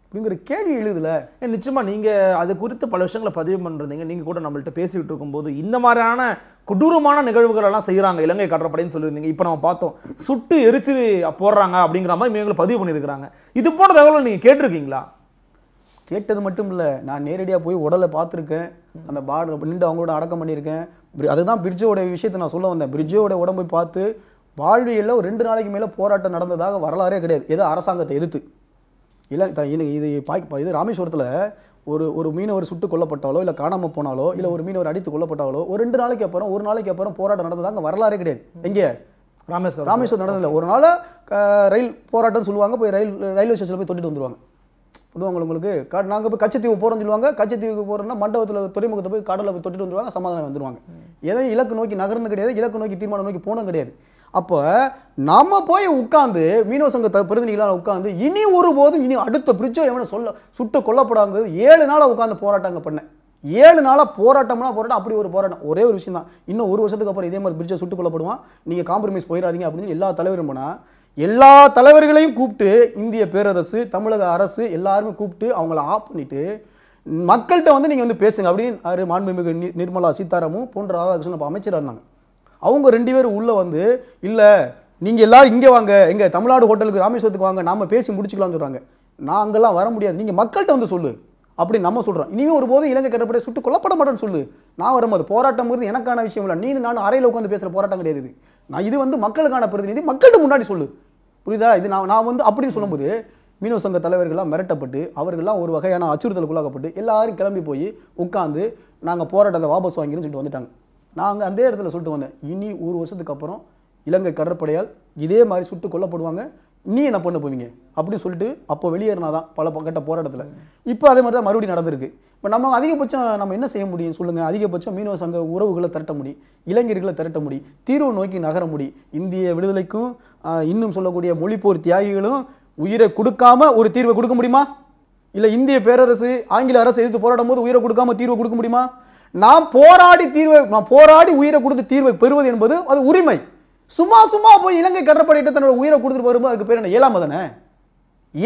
அப்படிங்கிற கேள்வி எழுதுல நிச்சயமாக நீங்கள் அது குறித்து பல விஷயங்களை பதிவு பண்ணுறீங்க நீங்கள் கூட நம்மள்ட்ட பேசிகிட்டு இருக்கும்போது இந்த மாதிரியான கொடூரமான நிகழ்வுகளெல்லாம் செய்கிறாங்க இலங்கை கடற்படைன்னு சொல்லியிருந்தீங்க இப்போ நம்ம பார்த்தோம் சுட்டு எரிச்சு போடுறாங்க அப்படிங்கிற மாதிரி இவங்களை பதிவு பண்ணியிருக்கிறாங்க இது போன்ற தகவலை நீங்கள் கேட்டிருக்கீங்களா கேட்டது மட்டும் இல்லை நான் நேரடியாக போய் உடலை பார்த்துருக்கேன் அந்த பார்டர் நின்று அவங்களோட அடக்கம் பண்ணியிருக்கேன் அதுதான் பிரிட்ஜோட விஷயத்தை நான் சொல்ல வந்தேன் பிரிட்ஜோட உடம்பை பார்த்து வாழ்வியல்ல ஒரு ரெண்டு நாளைக்கு மேலே போராட்டம் நடந்ததாக வரலாறே கிடையாது ஏதோ அரசாங்கத்தை எதிர்த்து இல்லை இது பாய் இது ராமேஸ்வரத்தில் ஒரு ஒரு மீனவர் சுட்டு கொல்லப்பட்டாலோ இல்லை காணாமல் போனாலோ இல்லை ஒரு மீனவர் அடித்து கொல்லப்பட்டாலோ ஒரு ரெண்டு நாளைக்கு அப்புறம் ஒரு நாளைக்கு அப்புறம் போராட்டம் நடந்ததாக அங்கே வரலாறே கிடையாது எங்கே ராமேஸ்வரம் ராமேஸ்வரம் நடந்ததில்லை ஒரு நாள் ரயில் போராட்டம்னு சொல்லுவாங்க போய் ரயில் ரயில்வே ஸ்டேஷனில் போய் தொட்டிட்டு வந்துடுவாங்க புதுவாங்க உங்களுக்கு கா நாங்கள் போய் கச்சத்தீவு போகிறோம்னு சொல்லுவாங்க கச்சத்தீவுக்கு போகிறோம்னா மண்டபத்தில் துறைமுகத்தை போய் கடலில் போய் தொட்டிட்டு வந்துடுவாங்க சமாதானம் வந்துடுவாங்க எதையும் இலக்கு நோக்கி நகர்ந்து கிடையாது இலக்கு நோக்கி தீர்மானம் நோக்கி போனோம் கிடையாது அப்போ நம்ம போய் உட்காந்து மீனவ சங்க பிரதிநிதிகளால் உட்காந்து இனி ஒருபோதும் இனி அடுத்த பிரிட்ஜோ எவனை சொல்ல சுட்டு கொல்லப்படாங்கிறது ஏழு நாளாக உட்காந்து போராட்டங்க பண்ணேன் ஏழு நாளாக போராட்டம்னா போராட்டம் அப்படி ஒரு போராட்டம் ஒரே ஒரு விஷயம் தான் இன்னும் ஒரு வருஷத்துக்கு அப்புறம் இதே மாதிரி பிரிட்ஜை சுட்டு கொல்லப்படுவான் நீங்கள் காம்ப்ரமைஸ் போயிடாதீங்க அப்படின்னு எல்லா தலைவரும் போனால் எல்லா தலைவர்களையும் கூப்பிட்டு இந்திய பேரரசு தமிழக அரசு எல்லாருமே கூப்பிட்டு அவங்கள ஆஃப் பண்ணிவிட்டு மக்கள்கிட்ட வந்து நீங்கள் வந்து பேசுங்க அப்படின்னு மாண்புமிகு நிர்மலா சீதாராமும் போன்ற ராதாகிருஷ்ணன் அமைச்சராக இருந்தாங்க அவங்க ரெண்டு பேரும் உள்ளே வந்து இல்லை நீங்கள் எல்லோரும் இங்கே வாங்க எங்கள் தமிழ்நாடு ஹோட்டலுக்கு ராமேஸ்வரத்துக்கு வாங்க நாம் பேசி முடிச்சுக்கலாம்னு சொல்கிறாங்க நான் அங்கெல்லாம் வர முடியாது நீங்கள் மக்கள்கிட்ட வந்து சொல்லு அப்படி நம்ம சொல்கிறோம் இனிமேல் போதும் இலங்கை கட்டப்பட்ட சுட்டு கொல்லப்பட மாட்டேன்னு சொல்லு நான் வரும்போது போராட்டம்ங்கிறது எனக்கான விஷயம் இல்லை நீ நானும் அறையில் உட்காந்து பேசுகிற போராட்டம் கிடையாது நான் இது வந்து மக்களுக்கான பிரதிநிதி மக்கள்கிட்ட முன்னாடி சொல்லு புரியுதா இது நான் நான் வந்து அப்படின்னு சொல்லும்போது மீனவ சங்க தலைவர்கள்லாம் மிரட்டப்பட்டு அவர்கள்லாம் ஒரு வகையான அச்சுறுத்தலுக்குள்ளாகப்பட்டு எல்லாரும் கிளம்பி போய் உட்காந்து நாங்கள் போராட்டத்தை வாபஸ் வாங்கிறோம்னு சொல்லிட்டு வந்துட்டாங்க நான் அங்கே அந்த இடத்துல சொல்லிட்டு வந்தேன் இனி ஒரு வருஷத்துக்கு அப்புறம் இலங்கை கடற்படையால் இதே மாதிரி சுட்டு கொல்லப்படுவாங்க நீ என்ன பண்ண போவீங்க அப்படின்னு சொல்லிட்டு அப்போ வெளியேறினா தான் பல கட்ட போராட்டத்தில் இப்போ அதே மாதிரி தான் மறுபடியும் நடந்திருக்கு இப்போ நம்ம அதிகபட்சம் நம்ம என்ன செய்ய முடியும் சொல்லுங்கள் அதிகபட்சம் மீனவ சங்க உறவுகளை திரட்ட முடியும் இளைஞர்களை திரட்ட முடியும் தீர்வு நோக்கி நகர முடியும் இந்திய விடுதலைக்கும் இன்னும் சொல்லக்கூடிய மொழிப்போர் தியாகிகளும் உயிரை கொடுக்காம ஒரு தீர்வை கொடுக்க முடியுமா இல்லை இந்திய பேரரசு ஆங்கில அரசு எதிர்த்து போராடும் போது உயிரை கொடுக்காம தீர்வு கொடுக்க முடியுமா நாம் போராடி தீர்வை போராடி உயிரை கொடுத்து தீர்வை பெறுவது என்பது அது உரிமை சும்மா சும்மா போய் இலங்கை கடற்படை தன்னோட உயிரை கொடுத்துட்டு வரும்போது அதுக்கு பேர் என்ன ஏழாம் தானே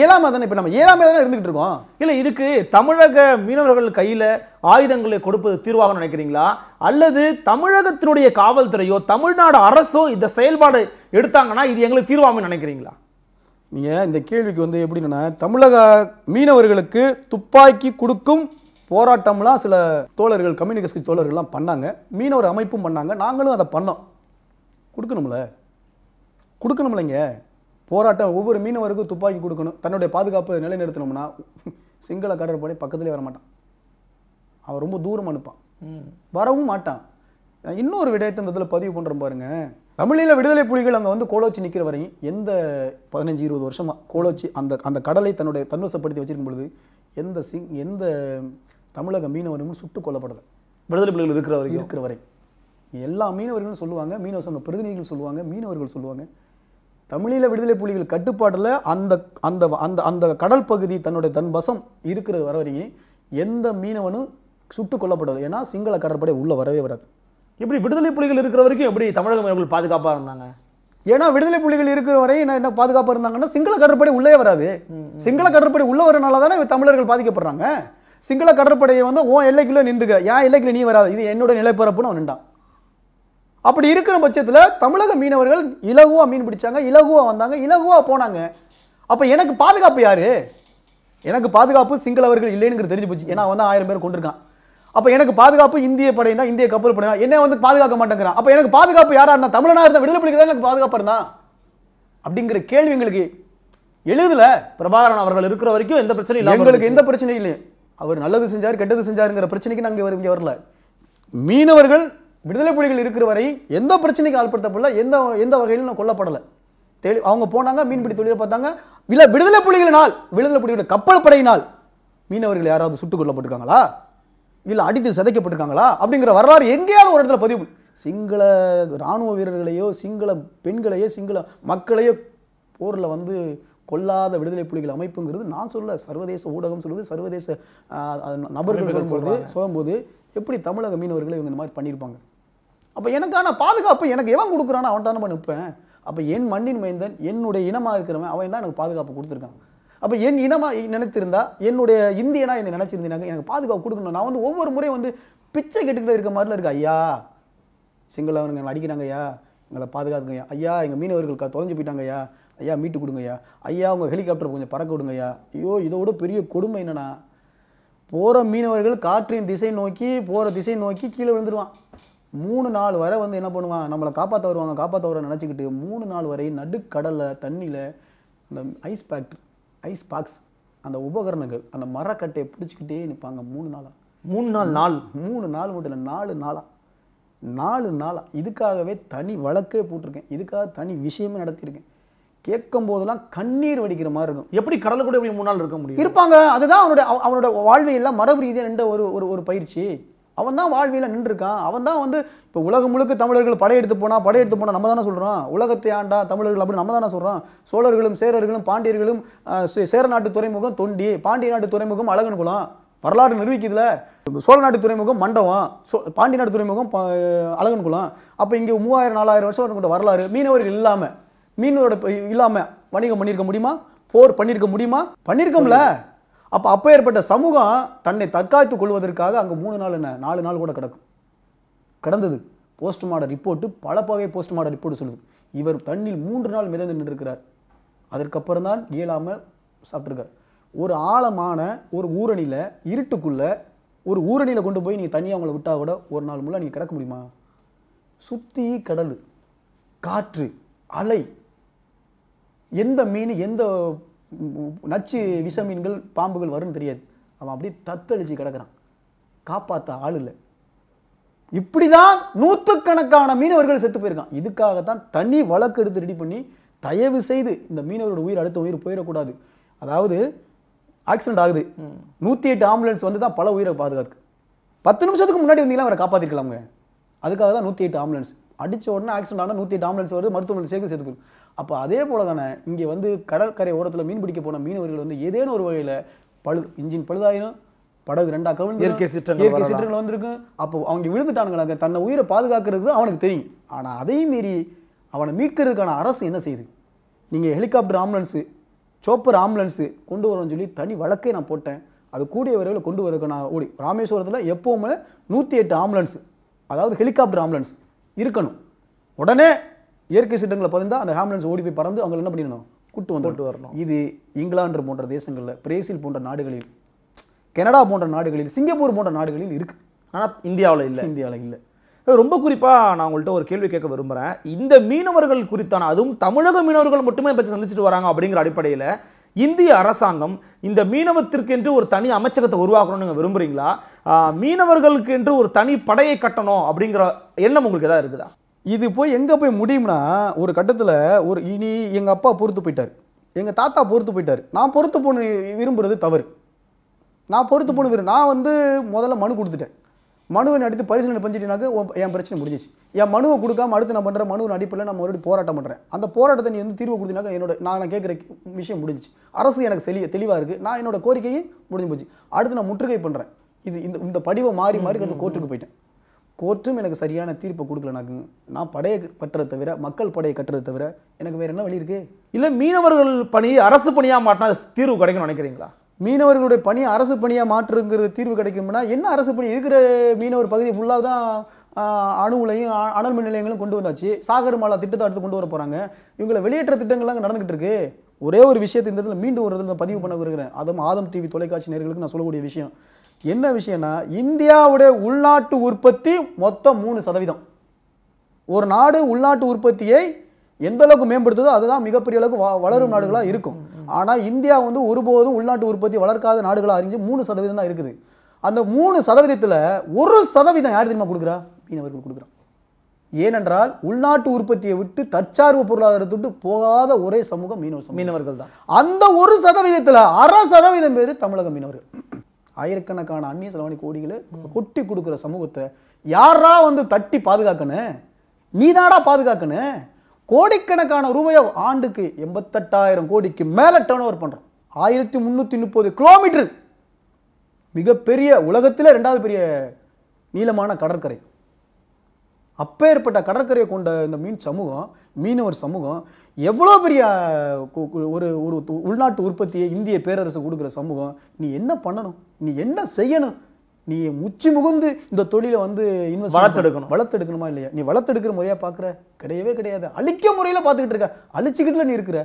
ஏழாம் தானே இப்போ நம்ம ஏழாம் தானே இருந்துகிட்டு இருக்கோம் இல்லை இதுக்கு தமிழக மீனவர்கள் கையில் ஆயுதங்களை கொடுப்பது தீர்வாக நினைக்கிறீங்களா அல்லது தமிழகத்தினுடைய காவல்துறையோ தமிழ்நாடு அரசோ இந்த செயல்பாடு எடுத்தாங்கன்னா இது எங்களுக்கு தீர்வாக நினைக்கிறீங்களா நீங்கள் இந்த கேள்விக்கு வந்து எப்படின்னா தமிழக மீனவர்களுக்கு துப்பாக்கி கொடுக்கும் போராட்டம்லாம் சில தோழர்கள் கம்யூனிகேஷன் தோழர்கள்லாம் பண்ணாங்க மீனவர் அமைப்பும் பண்ணாங்க நாங்களும் அதை பண்ணோம் கொடுக்கணும்ல கொடுக்கணும்லைங்க போராட்டம் ஒவ்வொரு மீனவருக்கும் துப்பாக்கி கொடுக்கணும் தன்னுடைய பாதுகாப்பு நிலைநிறுத்தணும்னா சிங்கள கடற்படை பக்கத்துலேயே வரமாட்டான் அவன் ரொம்ப தூரம் அனுப்பான் வரவும் மாட்டான் இன்னொரு விடயத்தை இந்த இதில் பதிவு பண்ணுறோம் பாருங்க தமிழில் விடுதலை புலிகள் அங்கே வந்து கோலோச்சி நிற்கிற வரையும் எந்த பதினஞ்சு இருபது வருஷமாக கோலோச்சி அந்த அந்த கடலை தன்னுடைய தன்வசப்படுத்தி வச்சிருக்கும் பொழுது எந்த சிங் எந்த தமிழக மீனவர்களும் சுட்டு கொல்லப்படலை விடுதலை புலிகள் இருக்கிற வரைக்கும் இருக்கிற வரை எல்லா மீனவர்களும் சொல்லுவாங்க மீனவ சங்க பிரதிநிதிகள் சொல்லுவாங்க மீனவர்கள் சொல்லுவாங்க தமிழீழ விடுதலை புலிகள் கட்டுப்பாட்டில் அந்த அந்த அந்த அந்த கடல் பகுதி தன்னுடைய தன் வசம் இருக்கிறது வர வரைக்கும் எந்த மீனவனும் சுட்டு கொல்லப்படாது ஏன்னா சிங்கள கடற்படை உள்ளே வரவே வராது இப்படி விடுதலை புலிகள் இருக்கிற வரைக்கும் எப்படி தமிழக மீனவர்கள் பாதுகாப்பாக இருந்தாங்க ஏன்னா விடுதலை புலிகள் இருக்கிற வரை என்ன என்ன பாதுகாப்பாக இருந்தாங்கன்னா சிங்கள கடற்படை உள்ளே வராது சிங்கள கடற்படை உள்ளே வரனால தானே தமிழர்கள் பாதிக்கப்படுறாங்க சிங்கள கடற்படையை வந்து ஓ எல்லைக்குள்ளே நின்றுக்க ஏன் எல்லைக்குள்ளே நீ வராது இது என்னோட நிலைப்பரப்புன்னு அவன் நின்றான் அப்படி இருக்கிற பட்சத்தில் தமிழக மீனவர்கள் இலகுவாக மீன் பிடிச்சாங்க இலகுவாக வந்தாங்க இலகுவாக போனாங்க அப்போ எனக்கு பாதுகாப்பு யார் எனக்கு பாதுகாப்பு சிங்களவர்கள் இல்லைன்னு தெரிஞ்சு போச்சு ஏன்னா வந்து ஆயிரம் பேர் கொண்டிருக்கான் அப்போ எனக்கு பாதுகாப்பு இந்திய படை தான் இந்திய கப்பல் படை தான் என்ன வந்து பாதுகாக்க மாட்டேங்கிறான் அப்போ எனக்கு பாதுகாப்பு யாராக இருந்தால் தமிழனாக இருந்தால் விடுதலை பிடிக்கிறது எனக்கு பாதுகாப்பு இருந்தான் அப்படிங்கிற கேள்வி எங்களுக்கு எழுதல பிரபாகரன் அவர்கள் இருக்கிற வரைக்கும் எந்த பிரச்சனையும் இல்லை எங்களுக்கு எந்த பிரச்சனையும் இல்லையே அவர் நல்லது செஞ்சார் கெட்டது செஞ்சாருங்கிற பிரச்சனைக்கு நாங்கள் இங்கே வரல மீனவர்கள் விடுதலை புலிகள் இருக்கிற வரை எந்த பிரச்சனைக்கு ஆள்படுத்தப்படல எந்த எந்த வகையிலும் நான் கொல்லப்படலை தெளி அவங்க போனாங்க மீன்பிடி தொழிலை பார்த்தாங்க இல்லை விடுதலை புலிகளினால் விடுதலை புலிகளோட கப்பல் படையினால் மீனவர்கள் யாராவது சுட்டுக் கொல்லப்பட்டிருக்காங்களா இல்லை அடித்து சிதைக்கப்பட்டிருக்காங்களா அப்படிங்கிற வரலாறு எங்கேயாவது ஒரு இடத்துல பதிவு சிங்கள இராணுவ வீரர்களையோ சிங்கள பெண்களையோ சிங்கள மக்களையோ போரில் வந்து கொல்லாத விடுதலை புலிகள் அமைப்புங்கிறது நான் சொல்ல சர்வதேச ஊடகம் சொல்லுது சர்வதேச நபர்கள் சொல்கிறது சொல்லும்போது எப்படி தமிழக மீனவர்களை இவங்க இந்த மாதிரி பண்ணியிருப்பாங்க அப்போ எனக்கான பாதுகாப்பு எனக்கு எவன் கொடுக்குறானோ அவன் தானே நம்ம நிற்பேன் அப்போ என் மண்ணின் மைந்தன் என்னுடைய இனமாக இருக்கிறவன் அவன் தான் எனக்கு பாதுகாப்பு கொடுத்துருக்கான் அப்போ என் இனமாக நினைத்திருந்தா என்னுடைய இந்தியனாக என்னை நினச்சிருந்தீங்க எனக்கு பாதுகாப்பு கொடுக்கணும் நான் வந்து ஒவ்வொரு முறையும் வந்து பிச்சை கெட்டுக்கிட்டு இருக்க மாதிரிலாம் இருக்கு ஐயா சிங்களவனுங்க அடிக்கிறாங்க ஐயா எங்களை பாதுகாத்துங்க ஐயா எங்கள் மீனவர்கள் தொலைஞ்சு போயிட்டாங்க ஐயா ஐயா மீட்டு கொடுங்கய்யா ஐயா உங்கள் ஹெலிகாப்டர் கொஞ்சம் பறக்க விடுங்கய்யா ஐயோ இதோட பெரிய கொடுமை என்னன்னா போகிற மீனவர்கள் காற்றின் திசை நோக்கி போகிற திசை நோக்கி கீழே விழுந்துருவான் மூணு நாள் வரை வந்து என்ன பண்ணுவான் நம்மளை காப்பாற்ற வருவாங்க காப்பாற்ற வர நினச்சிக்கிட்டு மூணு நாள் வரை நடுக்கடலில் தண்ணியில் அந்த ஐஸ் பேக்ட் ஐஸ் பாக்ஸ் அந்த உபகரணங்கள் அந்த மரக்கட்டையை பிடிச்சிக்கிட்டே நிற்பாங்க மூணு நாளாக மூணு நாள் நாள் மூணு நாள் மட்டும் இல்லை நாலு நாளாக நாலு நாளாக இதுக்காகவே தனி வழக்கே போட்டிருக்கேன் இதுக்காக தனி விஷயமே நடத்தியிருக்கேன் கேட்கும் போதெல்லாம் கண்ணீர் வடிக்கிற மாதிரி இருக்கும் எப்படி கடலுக்குள்ள எப்படி மூணு நாள் இருக்க முடியும் இருப்பாங்க அதுதான் அவனுடைய அவனோட வாழ்வியெல்லாம் மரபு ரீதியாக நின்ற ஒரு ஒரு ஒரு பயிற்சி அவன் தான் வாழ்வியில் நின்றுருக்கான் அவன் தான் வந்து இப்போ உலகம் முழுக்க தமிழர்கள் படையெடுத்து போனால் படையெடுத்து போனால் நம்ம தானே சொல்கிறோம் உலகத்தை ஆண்டா தமிழர்கள் அப்படின்னு நம்ம தானே சொல்கிறோம் சோழர்களும் சேரர்களும் பாண்டியர்களும் சேர நாட்டு துறைமுகம் தொண்டி பாண்டிய நாட்டு துறைமுகம் குளம் வரலாறு நிரூபிக்குதுல சோழ நாட்டு துறைமுகம் மண்டபம் சோ பாண்டி நாட்டு துறைமுகம் குளம் அப்போ இங்கே மூவாயிரம் நாலாயிரம் வருஷம் கொண்ட வரலாறு மீனவர்கள் இல்லாமல் மீனோட இல்லாமல் வணிகம் பண்ணியிருக்க முடியுமா போர் பண்ணியிருக்க முடியுமா பண்ணியிருக்கோம்ல அப்போ அப்போ ஏற்பட்ட சமூகம் தன்னை தற்காத்து கொள்வதற்காக அங்கே மூணு நாள் என்ன நாலு நாள் கூட கிடக்கும் கிடந்தது போஸ்ட்மார்டம் ரிப்போர்ட்டு பல பகை போஸ்ட்மார்டம் ரிப்போர்ட் சொல்லுது இவர் தண்ணில் மூன்று நாள் மிதந்து நின்றுருக்கிறார் அதற்கப்புறம் தான் இயலாமல் சாப்பிட்ருக்கார் ஒரு ஆழமான ஒரு ஊரணியில் இருட்டுக்குள்ளே ஒரு ஊரணியில் கொண்டு போய் நீங்கள் தண்ணியை அவங்கள விட்டால் கூட ஒரு நாள் முள்ள நீங்கள் கிடக்க முடியுமா சுற்றி கடல் காற்று அலை எந்த மீன் எந்த நச்சு விஷ மீன்கள் பாம்புகள் வரும்னு தெரியாது அவன் அப்படியே தத்தளிச்சு கிடக்கிறான் காப்பாற்ற ஆள் இல்லை இப்படி தான் நூற்றுக்கணக்கான மீனவர்கள் செத்து போயிருக்கான் இதுக்காகத்தான் தனி வழக்கு எடுத்து ரெடி பண்ணி தயவு செய்து இந்த மீனவரோட உயிர் அடுத்த உயிர் போயிடக்கூடாது அதாவது ஆக்சிடென்ட் ஆகுது நூற்றி எட்டு ஆம்புலன்ஸ் வந்து தான் பல உயிரை பாதுகாக்கு பத்து நிமிஷத்துக்கு முன்னாடி வந்தீங்கன்னா அவரை காப்பாற்றிருக்கலாமுங்க அதுக்காக தான் நூற்றி எட்டு ஆம்புலன்ஸ் அடித்த உடனே ஆக்சிடென்ட் ஆனால் நூற்றி ஆம்புலன்ஸ் வருது மருத்துவமனை சேர்க்க சேர்த்து போயிடும் அப்போ அதே போல் தானே இங்கே வந்து கடற்கரை ஓரத்தில் மீன் பிடிக்க போன மீனவர்கள் வந்து ஏதேனும் ஒரு வகையில் பழு இன்ஜின் பழுதாயிரும் படகு ரெண்டா கவிழ்ந்து இயற்கை சீற்றங்கள் இயற்கை சீற்றங்கள் வந்திருக்கு அப்போ அவங்க விழுந்துட்டானுங்களாங்க தன்னை உயிரை பாதுகாக்கிறது அவனுக்கு தெரியும் ஆனால் அதையும் மீறி அவனை மீட்கிறதுக்கான அரசு என்ன செய்யுது நீங்கள் ஹெலிகாப்டர் ஆம்புலன்ஸு சோப்பர் ஆம்புலன்ஸு கொண்டு வரோம்னு சொல்லி தனி வழக்கை நான் போட்டேன் அது கூடிய வரையில் கொண்டு வரதுக்கு நான் ஓடி ராமேஸ்வரத்தில் எப்போவுமே நூற்றி எட்டு ஆம்புலன்ஸு அதாவது ஹெலிகாப்டர் ஆம்புலன்ஸ் இருக்கணும் உடனே இயற்கை சீட்டங்களை பதிந்தா அந்த ஆம்புலன்ஸ் ஓடி போய் பறந்து அவங்க என்ன பண்ணிடணும் கூட்டு வந்து வரணும் இது இங்கிலாந்து போன்ற தேசங்களில் பிரேசில் போன்ற நாடுகளில் கனடா போன்ற நாடுகளில் சிங்கப்பூர் போன்ற நாடுகளில் இருக்குது ஆனால் இந்தியாவில் இல்லை இந்தியாவில் இல்லை ரொம்ப குறிப்பாக நான் உங்கள்கிட்ட ஒரு கேள்வி கேட்க விரும்புகிறேன் இந்த மீனவர்கள் குறித்தான அதுவும் தமிழக மீனவர்கள் மட்டுமே பற்றி சந்திச்சுட்டு வராங்க அப்படிங்கிற அடிப்படையில் இந்திய அரசாங்கம் இந்த மீனவத்திற்கென்று ஒரு தனி அமைச்சகத்தை உருவாக்கணும்னு நீங்கள் விரும்புகிறீங்களா மீனவர்களுக்கு என்று ஒரு தனி படையை கட்டணும் அப்படிங்கிற எண்ணம் உங்களுக்கு எதாவது இருக்குதா இது போய் எங்கே போய் முடியும்னா ஒரு கட்டத்தில் ஒரு இனி எங்கள் அப்பா பொறுத்து போயிட்டார் எங்கள் தாத்தா பொறுத்து போயிட்டார் நான் பொறுத்து போன விரும்புகிறது தவறு நான் பொறுத்து போன விரும்ப நான் வந்து முதல்ல மனு கொடுத்துட்டேன் மனுவை அடுத்து பரிசீலனை பண்ணிட்டீங்கனாக்க என் பிரச்சனை முடிஞ்சிச்சு என் மனுவை கொடுக்காம அடுத்து நான் பண்ணுற மனுவின் அடிப்படையில் நான் மறுபடியும் போராட்டம் பண்ணுறேன் அந்த போராட்டத்தை நீ வந்து தீர்வு கொடுத்தீங்கன்னா என்னோட நான் கேட்குற விஷயம் முடிஞ்சிச்சு அரசு எனக்கு செலி தெளிவாக இருக்குது நான் என்னோட கோரிக்கையும் முடிஞ்சு போச்சு அடுத்து நான் முற்றுகை பண்ணுறேன் இது இந்த இந்த படிவை மாறி மாறி அடுத்து கோர்ட்டுக்கு போயிட்டேன் கோர்ட்டும் எனக்கு சரியான தீர்ப்பை கொடுக்கல நான் படையை கட்டுறதை தவிர மக்கள் படையை கட்டுறதை தவிர எனக்கு வேறு என்ன வழி இருக்குது இல்லை மீனவர்கள் பணி அரசு பணியாக மாட்டினா தீர்வு கிடைக்கும்னு நினைக்கிறீங்களா மீனவர்களுடைய பணி அரசு பணியாக மாற்றுங்கிற தீர்வு கிடைக்கும்னா என்ன அரசு பணி இருக்கிற மீனவர் பகுதி ஃபுல்லாக தான் அணு உலையும் அனல் மின் நிலையங்களும் கொண்டு வந்தாச்சு சாகர் மாலா திட்டத்தை அடுத்து கொண்டு வர போகிறாங்க இவங்களை வெளியேற்ற திட்டங்கள்லாம் அங்கே நடந்துகிட்டு இருக்கு ஒரே ஒரு விஷயத்தை இந்த இடத்துல மீண்டும் ஒரு இதில் பதிவு பண்ண விரும்புகிறேன் அதுவும் ஆதம் டிவி தொலைக்காட்சி நேர்களுக்கு நான் சொல்லக்கூடிய விஷயம் என்ன விஷயம்னா இந்தியாவுடைய உள்நாட்டு உற்பத்தி மொத்தம் மூணு சதவீதம் ஒரு நாடு உள்நாட்டு உற்பத்தியை எந்த அளவுக்கு மேம்படுத்துதோ அதுதான் மிகப்பெரிய அளவுக்கு வளரும் நாடுகளாக இருக்கும் ஆனால் இந்தியா வந்து ஒருபோதும் உள்நாட்டு உற்பத்தி வளர்க்காத நாடுகளாக அறிஞ்சு மூணு சதவீதம் தான் இருக்குது அந்த மூணு சதவீதத்தில் ஒரு சதவீதம் யார் தெரியுமா கொடுக்குறா மீனவர்கள் கொடுக்குறான் ஏனென்றால் உள்நாட்டு உற்பத்தியை விட்டு தற்சார்பு பொருளாதாரத்தை விட்டு போகாத ஒரே சமூகம் மீனவர் மீனவர்கள் தான் அந்த ஒரு சதவீதத்தில் அரை சதவீதம் பேர் தமிழக மீனவர்கள் ஆயிரக்கணக்கான அந்நிய செலவணி கோடிகளை கொட்டி கொடுக்குற சமூகத்தை யாரா வந்து தட்டி பாதுகாக்கணும் நீதாடா பாதுகாக்கணும் கோடிக்கணக்கான ரூபாயை ஆண்டுக்கு எண்பத்தெட்டாயிரம் கோடிக்கு மேலே டேர்ன் ஓவர் பண்ணுறோம் ஆயிரத்தி முந்நூற்றி முப்பது கிலோமீட்டர் மிகப்பெரிய உலகத்தில் ரெண்டாவது பெரிய நீளமான கடற்கரை ஏற்பட்ட கடற்கரையை கொண்ட இந்த மீன் சமூகம் மீனவர் சமூகம் எவ்வளோ பெரிய ஒரு ஒரு உள்நாட்டு உற்பத்தியை இந்திய பேரரசு கொடுக்குற சமூகம் நீ என்ன பண்ணணும் நீ என்ன செய்யணும் நீ உச்சி முகுந்து இந்த தொழிலை வந்து இன்வெஸ்ட் வளர்த்தெடுக்கணும் வளர்த்தெடுக்கணுமா இல்லையா நீ வளர்த்தெடுக்கிற முறையாக பார்க்குற கிடையவே கிடையாது அழிக்க முறையில் பார்த்துக்கிட்டு இருக்க அழிச்சிக்கிட்டுல நீ இருக்கிற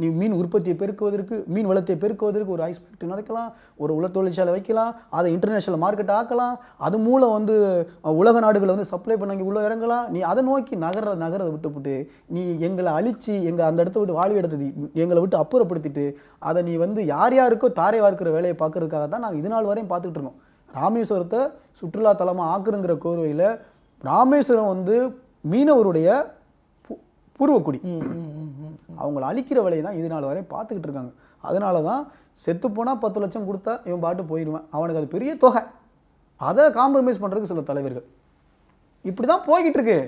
நீ மீன் உற்பத்தியை பெருக்குவதற்கு மீன் வளத்தை பெருக்குவதற்கு ஒரு ஐஸ் ஃபேக்ட்ரி நடக்கலாம் ஒரு உலக தொழிற்சாலை வைக்கலாம் அதை இன்டர்நேஷ்னல் மார்க்கெட் ஆக்கலாம் அது மூலம் வந்து உலக நாடுகளை வந்து சப்ளை பண்ணி உள்ள இறங்கலாம் நீ அதை நோக்கி நகர நகரதை விட்டுப்புட்டு நீ எங்களை அழித்து எங்கள் அந்த இடத்த விட்டு வாழ்வு எடுத்தது எங்களை விட்டு அப்புறப்படுத்திட்டு அதை நீ வந்து யார் யாருக்கோ தாரை வார்க்கிற வேலையை பார்க்கறதுக்காக தான் நாங்கள் இது நாள் வரையும் பார்த்துக்கிட்டு இருக்கோம் ராமேஸ்வரத்தை சுற்றுலா தலமாக ஆக்குறங்கிற கோர்வையில் ராமேஸ்வரம் வந்து மீனவருடைய பூர்வக்குடி அவங்கள அழிக்கிற வேலையை தான் இது நாள் வரையும் பார்த்துக்கிட்டு இருக்காங்க அதனால தான் செத்துப்போனால் பத்து லட்சம் கொடுத்தா இவன் பாட்டு போயிடுவேன் அவனுக்கு அது பெரிய தொகை அதை காம்ப்ரமைஸ் பண்ணுறதுக்கு சில தலைவர்கள் இப்படி தான் போய்கிட்டு இருக்கு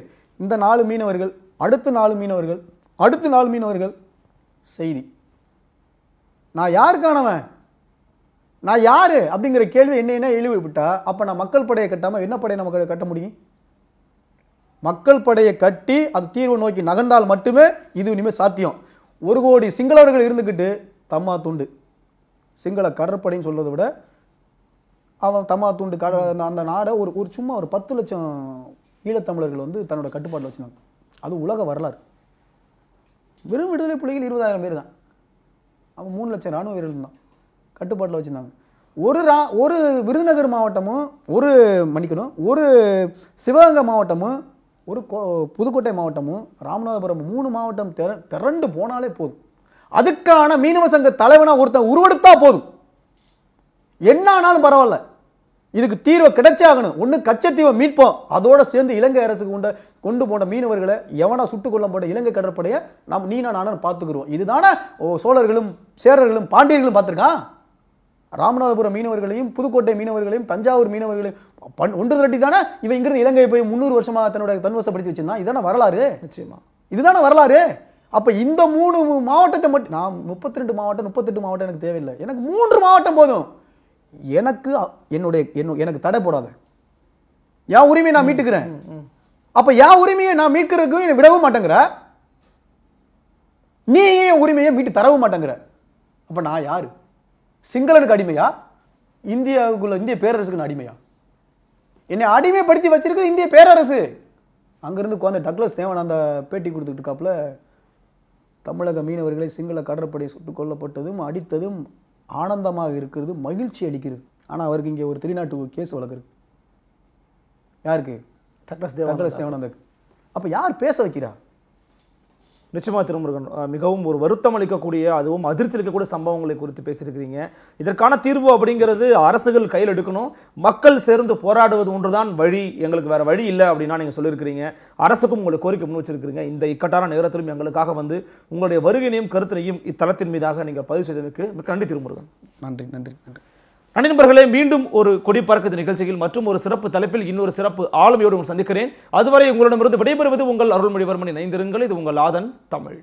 இந்த நாலு மீனவர்கள் அடுத்த நாலு மீனவர்கள் அடுத்த நாலு மீனவர்கள் செய்தி நான் யாருக்கானவன் நான் யார் அப்படிங்கிற கேள்வி என்ன என்ன எழுவிட்டா அப்போ நான் மக்கள் படையை கட்டாமல் என்ன படையை நமக்கு கட்ட முடியும் மக்கள் படையை கட்டி அது தீர்வு நோக்கி நகர்ந்தால் மட்டுமே இது இனிமேல் சாத்தியம் ஒரு கோடி சிங்களவர்கள் இருந்துக்கிட்டு தம்மா துண்டு சிங்கள கடற்படைன்னு சொல்கிறத விட அவன் தம்மா துண்டு கட அந்த நாடை ஒரு ஒரு சும்மா ஒரு பத்து லட்சம் ஈழத்தமிழர்கள் வந்து தன்னோட கட்டுப்பாட்டில் வச்சுனாங்க அது உலக வரலாறு வெறும் விடுதலை புலிகள் இருபதாயிரம் பேர் தான் அவன் மூணு லட்சம் இராணுவ வீரர்கள் தான் கட்டுப்பாட்டில் வச்சுருந்தாங்க ஒரு ரா ஒரு விருதுநகர் மாவட்டமும் ஒரு மன்னிக்கணும் ஒரு சிவகங்கை மாவட்டமும் ஒரு புதுக்கோட்டை மாவட்டமும் ராமநாதபுரம் மூணு மாவட்டம் திற திரண்டு போனாலே போதும் அதுக்கான மீனவ சங்க தலைவனாக ஒருத்தன் உருவெடுத்தா போதும் என்ன ஆனாலும் பரவாயில்ல இதுக்கு தீர்வை கிடைச்சே ஆகணும் ஒன்று கச்சத்தீவை மீட்போம் அதோடு சேர்ந்து இலங்கை அரசுக்கு கொண்ட கொண்டு போன மீனவர்களை எவனா சுட்டுக் கொள்ள போட்ட இலங்கை கடற்படையை நாம் நீனா நானும் பார்த்துக்கிறோம் இதுதானே சோழர்களும் சேரர்களும் பாண்டியர்களும் பார்த்துருக்கான் ராமநாதபுரம் மீனவர்களையும் புதுக்கோட்டை மீனவர்களையும் தஞ்சாவூர் மீனவர்களையும் பண் ஒன்று திரட்டி தானே இவன் இங்கிருந்து இலங்கை போய் முந்நூறு வருஷமாக தன்னுடைய தன்வசப்படுத்தி வச்சிருந்தான் இதான வரலாறு நிச்சயமா இதுதானே வரலாறு அப்போ இந்த மூணு மாவட்டத்தை மட்டும் நான் முப்பத்தி ரெண்டு மாவட்டம் முப்பத்தெட்டு மாவட்டம் எனக்கு தேவையில்லை எனக்கு மூன்று மாவட்டம் போதும் எனக்கு என்னுடைய எனக்கு தடை போடாத என் உரிமையை நான் மீட்டுக்கிறேன் அப்போ என் உரிமையை நான் மீட்கிறதுக்கும் என்னை விடவும் மாட்டேங்கிற நீ என் உரிமையை மீட்டு தரவும் மாட்டேங்கிற அப்போ நான் யார் சிங்களனுக்கு அடிமையா இந்தியாவுக்குள்ள இந்திய பேரரசுக்கு அடிமையா என்னை அடிமைப்படுத்தி வச்சிருக்கு இந்திய பேரரசு அங்கேருந்து குழந்த டக்ளஸ் தேவன் அந்த பேட்டி கொடுத்துட்டு தமிழக மீனவர்களை சிங்கள கடற்படை சுட்டு கொல்லப்பட்டதும் அடித்ததும் ஆனந்தமாக இருக்கிறது மகிழ்ச்சி அளிக்கிறது ஆனால் அவருக்கு இங்கே ஒரு திருநாட்டு கேஸ் வழக்கு யாருக்கு டக்ளஸ் தேவன் டக்ளஸ் அந்த அப்போ யார் பேச வைக்கிறா நிச்சயமாக திருமுருகன் மிகவும் ஒரு வருத்தம் அளிக்கக்கூடிய அதுவும் அதிர்ச்சி இருக்கக்கூடிய சம்பவங்களை குறித்து பேசியிருக்கிறீங்க இதற்கான தீர்வு அப்படிங்கிறது அரசுகள் கையில் எடுக்கணும் மக்கள் சேர்ந்து போராடுவது ஒன்றுதான் வழி எங்களுக்கு வேறு வழி இல்லை அப்படின்னா நீங்கள் சொல்லியிருக்கிறீங்க அரசுக்கும் உங்களை கோரிக்கை முன் வச்சிருக்கிறீங்க இந்த இக்கட்டான நேரத்திலும் எங்களுக்காக வந்து உங்களுடைய வருகையினையும் கருத்தினையும் இத்தலத்தின் மீதாக நீங்கள் பதிவு செய்ததற்கு மிக நன்றி திருமுருகன் நன்றி நன்றி நன்றி அனைவர்களே மீண்டும் ஒரு கொடி பறக்குது நிகழ்ச்சியில் மற்றும் ஒரு சிறப்பு தலைப்பில் இன்னொரு சிறப்பு ஆளுமையோடு சந்திக்கிறேன் அதுவரை உங்களிடமிருந்து விடைபெறுவது உங்கள் அருள்மொழிவர்மனை நினைந்திருங்கள் இது உங்கள் ஆதன் தமிழ்